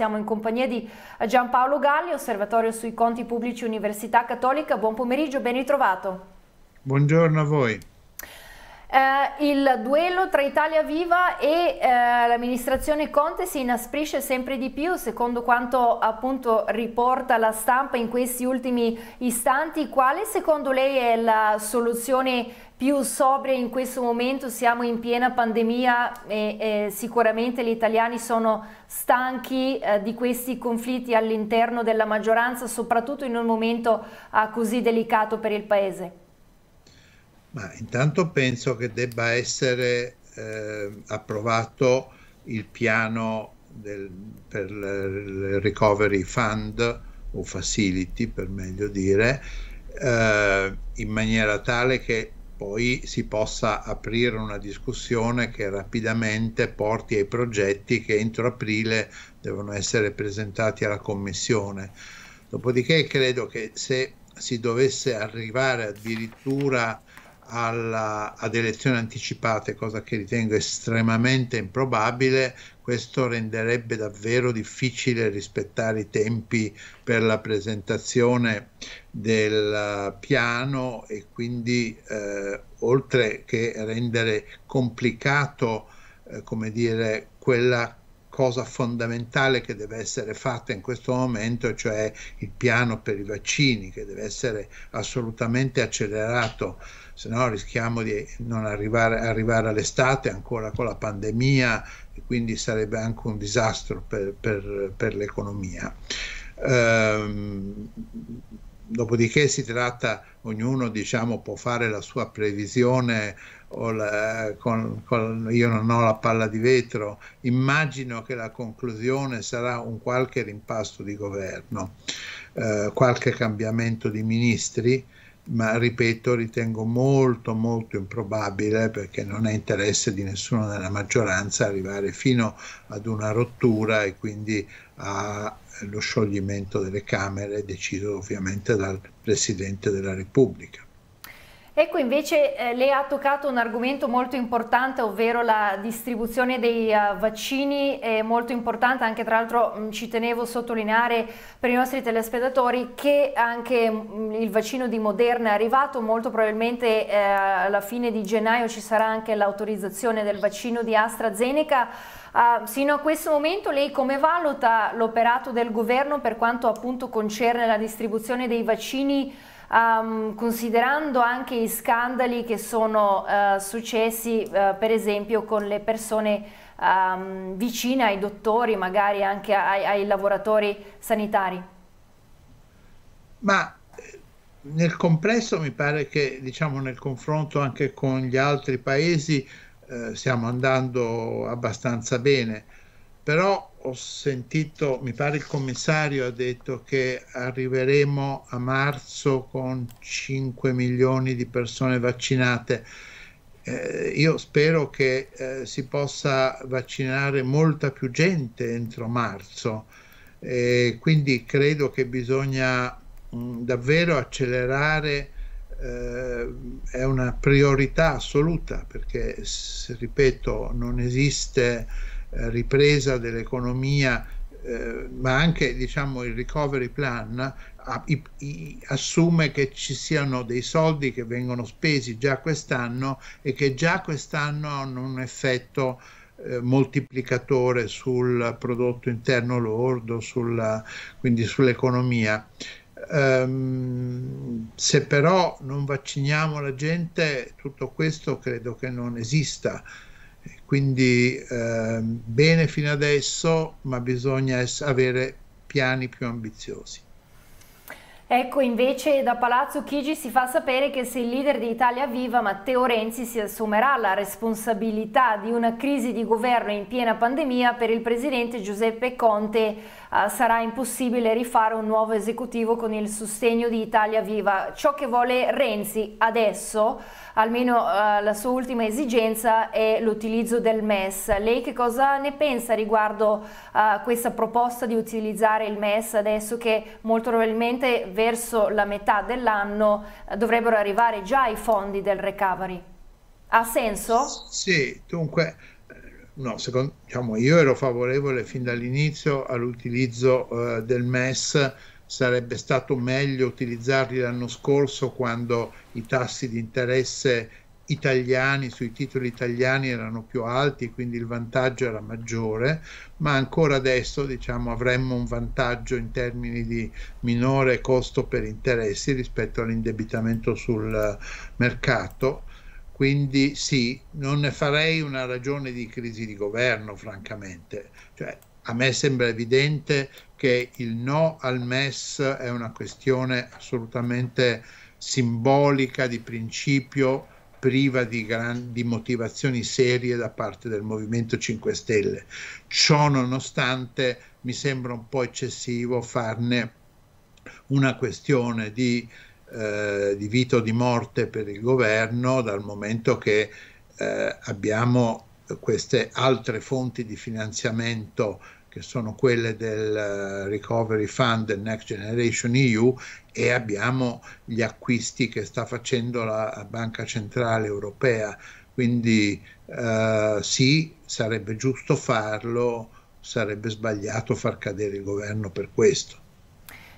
Siamo in compagnia di Giampaolo Galli, Osservatorio sui conti pubblici Università Cattolica. Buon pomeriggio, ben ritrovato. Buongiorno a voi. Eh, il duello tra Italia Viva e eh, l'amministrazione Conte si inasprisce sempre di più, secondo quanto appunto riporta la stampa in questi ultimi istanti. Quale secondo lei è la soluzione più sobria in questo momento? Siamo in piena pandemia e, e sicuramente gli italiani sono stanchi eh, di questi conflitti all'interno della maggioranza, soprattutto in un momento ah, così delicato per il Paese. Ma intanto penso che debba essere eh, approvato il piano del, per il recovery fund o facility per meglio dire eh, in maniera tale che poi si possa aprire una discussione che rapidamente porti ai progetti che entro aprile devono essere presentati alla commissione. Dopodiché credo che se si dovesse arrivare addirittura alla, ad elezioni anticipate, cosa che ritengo estremamente improbabile, questo renderebbe davvero difficile rispettare i tempi per la presentazione del eh, piano e quindi eh, oltre che rendere complicato eh, come dire, quella cosa fondamentale che deve essere fatta in questo momento, cioè il piano per i vaccini, che deve essere assolutamente accelerato se no rischiamo di non arrivare, arrivare all'estate ancora con la pandemia e quindi sarebbe anche un disastro per, per, per l'economia. Ehm, dopodiché si tratta, ognuno diciamo, può fare la sua previsione, la, con, con, io non ho la palla di vetro, immagino che la conclusione sarà un qualche rimpasto di governo, eh, qualche cambiamento di ministri, ma ripeto ritengo molto molto improbabile perché non è interesse di nessuno nella maggioranza arrivare fino ad una rottura e quindi allo scioglimento delle Camere deciso ovviamente dal Presidente della Repubblica. Ecco invece eh, lei ha toccato un argomento molto importante, ovvero la distribuzione dei uh, vaccini, è molto importante anche tra l'altro mm, ci tenevo a sottolineare per i nostri telespettatori che anche mh, mm, il vaccino di Moderna è arrivato, molto probabilmente eh, alla fine di gennaio ci sarà anche l'autorizzazione del vaccino di AstraZeneca. Uh, sino a questo momento lei come valuta l'operato del governo per quanto appunto concerne la distribuzione dei vaccini? um, considerando anche i scandali che sono uh, successi uh, per esempio con le persone um, vicine ai dottori, magari anche ai, ai lavoratori sanitari? Ma eh, nel complesso mi pare che diciamo nel confronto anche con gli altri paesi eh, stiamo andando abbastanza bene però ho sentito, mi pare il commissario ha detto che arriveremo a marzo con 5 milioni di persone vaccinate. Eh, io spero che eh, si possa vaccinare molta più gente entro marzo e quindi credo che bisogna mh, mm, davvero accelerare eh, è una priorità assoluta perché, ripeto, non esiste eh, ripresa dell'economia, eh, ma anche diciamo, il recovery plan a, i, i, assume che ci siano dei soldi che vengono spesi già quest'anno e che già quest'anno hanno un effetto eh, moltiplicatore sul prodotto interno lordo, sulla, quindi sull'economia. Um, se però non vacciniamo la gente, tutto questo credo che non esista. Quindi eh, bene fino adesso, ma bisogna avere piani più ambiziosi. Ecco, invece da Palazzo Chigi si fa sapere che se il leader di Italia Viva, Matteo Renzi, si assumerà la responsabilità di una crisi di governo in piena pandemia, per il presidente Giuseppe Conte eh, sarà impossibile rifare un nuovo esecutivo con il sostegno di Italia Viva. Ciò che vuole Renzi adesso, almeno eh, la sua ultima esigenza, è l'utilizzo del MES. Lei che cosa ne pensa riguardo a eh, questa proposta di utilizzare il MES adesso che molto probabilmente verso la metà dell'anno eh, dovrebbero arrivare già i fondi del recovery. Ha senso? Sì, dunque, eh, no, secondo, diciamo, io ero favorevole fin dall'inizio all'utilizzo eh, del MES, sarebbe stato meglio utilizzarli l'anno scorso quando i tassi di interesse italiani, sui titoli italiani erano più alti, quindi il vantaggio era maggiore, ma ancora adesso diciamo, avremmo un vantaggio in termini di minore costo per interessi rispetto all'indebitamento sul mercato. Quindi sì, non ne farei una ragione di crisi di governo, francamente. Cioè, a me sembra evidente che il no al MES è una questione assolutamente simbolica di principio priva di grandi motivazioni serie da parte del Movimento 5 Stelle. Ciò nonostante mi sembra un po' eccessivo farne una questione di, eh, di vita o di morte per il governo dal momento che eh, abbiamo queste altre fonti di finanziamento che sono quelle del eh, Recovery Fund del Next Generation EU e abbiamo gli acquisti che sta facendo la Banca Centrale Europea. Quindi eh, sì, sarebbe giusto farlo, sarebbe sbagliato far cadere il governo per questo.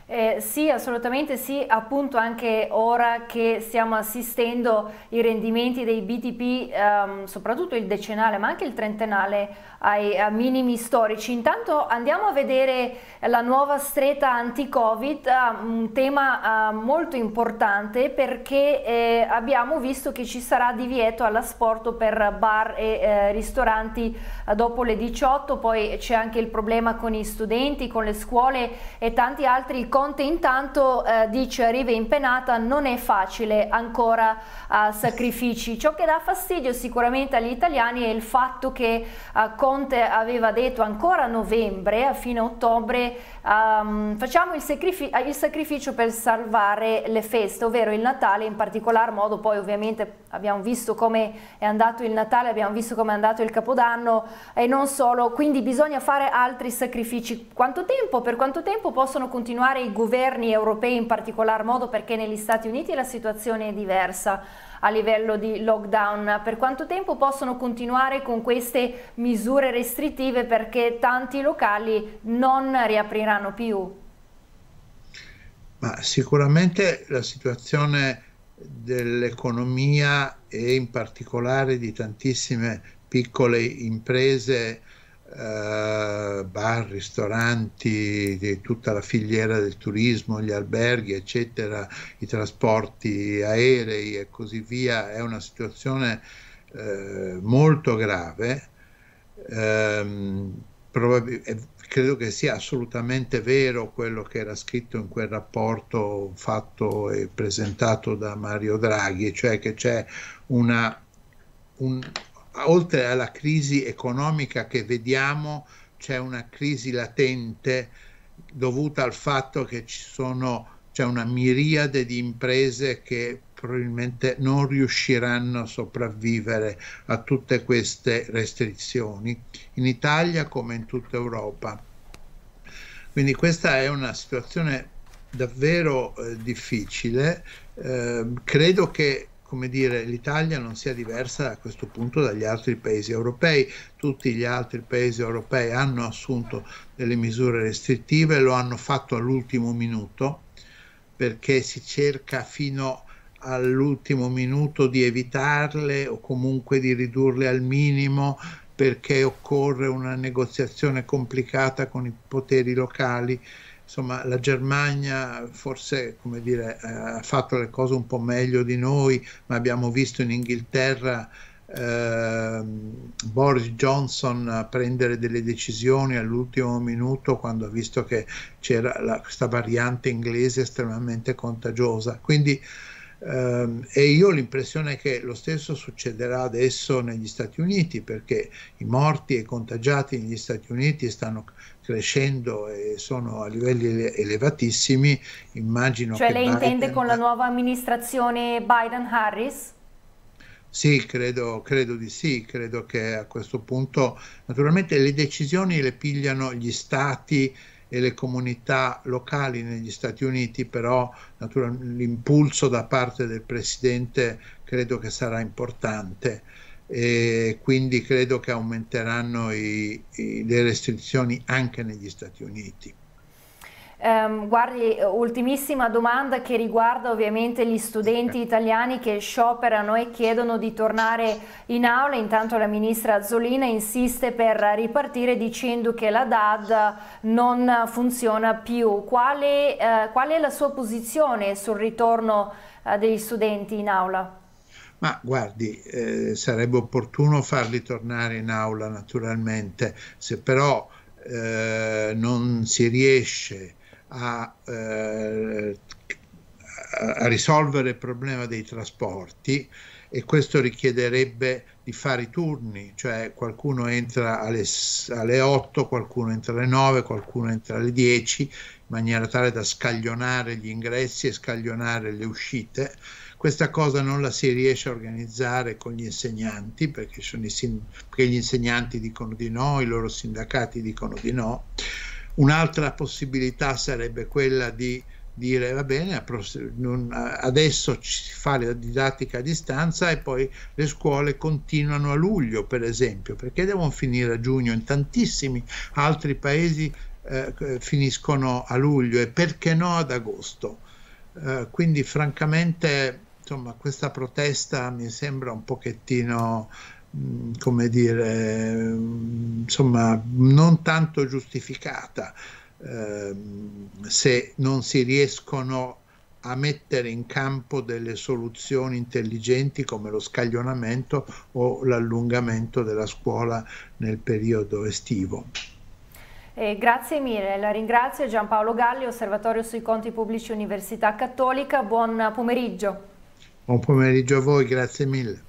Eh, sì, assolutamente sì, appunto anche ora che stiamo assistendo i rendimenti dei BTP, ehm, soprattutto il decennale ma anche il trentennale, ai, a minimi storici. Intanto andiamo a vedere la nuova stretta anti-Covid, ah, un tema eh, molto importante perché eh, abbiamo visto che ci sarà divieto all'asporto per bar e eh, ristoranti ah, dopo le 18, poi c'è anche il problema con i studenti, con le scuole e tanti altri Conte intanto eh, dice arriva impenata, non è facile ancora eh, sacrifici. Ciò che dà fastidio sicuramente agli italiani è il fatto che eh, Conte aveva detto ancora a novembre, a fine ottobre, ehm, facciamo il, sacrificio, eh, il sacrificio per salvare le feste, ovvero il Natale in particolar modo, poi ovviamente abbiamo visto come è andato il Natale, abbiamo visto come è andato il Capodanno e non solo, quindi bisogna fare altri sacrifici. Quanto tempo, per quanto tempo possono continuare i governi europei in particolar modo perché negli Stati Uniti la situazione è diversa a livello di lockdown. Per quanto tempo possono continuare con queste misure restrittive perché tanti locali non riapriranno più? Ma sicuramente la situazione dell'economia e in particolare di tantissime piccole imprese eh, bar, ristoranti, tutta la filiera del turismo, gli alberghi, eccetera, i trasporti aerei e così via, è una situazione eh, molto grave. Ehm, credo che sia assolutamente vero quello che era scritto in quel rapporto fatto e presentato da Mario Draghi, cioè che c'è una, un, oltre alla crisi economica che vediamo, c'è una crisi latente dovuta al fatto che ci sono, c'è una miriade di imprese che probabilmente non riusciranno a sopravvivere a tutte queste restrizioni, in Italia come in tutta Europa. Quindi questa è una situazione davvero eh, difficile. Eh, credo che come dire, l'Italia non sia diversa a questo punto dagli altri paesi europei. Tutti gli altri paesi europei hanno assunto delle misure restrittive, lo hanno fatto all'ultimo minuto, perché si cerca fino all'ultimo minuto di evitarle o comunque di ridurle al minimo perché occorre una negoziazione complicata con i poteri locali insomma, la Germania forse dire, eh, ha fatto le cose un po' meglio di noi, ma abbiamo visto in Inghilterra eh, Boris Johnson prendere delle decisioni all'ultimo minuto quando ha visto che c'era la, questa variante inglese estremamente contagiosa. Quindi Ehm, e io ho l'impressione che lo stesso succederà adesso negli Stati Uniti perché i morti e i contagiati negli Stati Uniti stanno crescendo e sono a livelli elevatissimi. Immagino cioè, che lei Biden... intende con la nuova amministrazione Biden-Harris? Sì, credo, credo, di sì, credo che a questo punto naturalmente le decisioni le pigliano gli stati e le comunità locali negli Stati Uniti, però l'impulso da parte del Presidente credo che sarà importante e quindi credo che aumenteranno i, i, le restrizioni anche negli Stati Uniti. Um, guardi, ultimissima domanda che riguarda ovviamente gli studenti italiani che scioperano e chiedono di tornare in aula. Intanto la ministra Azzolina insiste per ripartire dicendo che la DAD non funziona più. Quale, uh, qual è la sua posizione sul ritorno uh, degli studenti in aula? Ma guardi, eh, sarebbe opportuno farli tornare in aula naturalmente, se però eh, non si riesce a a, eh, a risolvere il problema dei trasporti e questo richiederebbe di fare i turni, cioè qualcuno entra alle, alle 8, qualcuno entra alle 9, qualcuno entra alle 10, in maniera tale da scaglionare gli ingressi e scaglionare le uscite. Questa cosa non la si riesce a organizzare con gli insegnanti perché, i, perché gli insegnanti dicono di no, i loro sindacati dicono di no. Un'altra possibilità sarebbe quella di dire va bene, adesso ci si fa la didattica a distanza e poi le scuole continuano a luglio, per esempio, perché devono finire a giugno in tantissimi altri paesi eh, finiscono a luglio e perché no ad agosto. Eh, quindi francamente insomma, questa protesta mi sembra un pochettino come dire, insomma, non tanto giustificata ehm, se non si riescono a mettere in campo delle soluzioni intelligenti come lo scaglionamento o l'allungamento della scuola nel periodo estivo. Eh, grazie mille, la ringrazio Giampaolo Galli, Osservatorio sui conti pubblici Università Cattolica, buon pomeriggio. Buon pomeriggio a voi, grazie mille.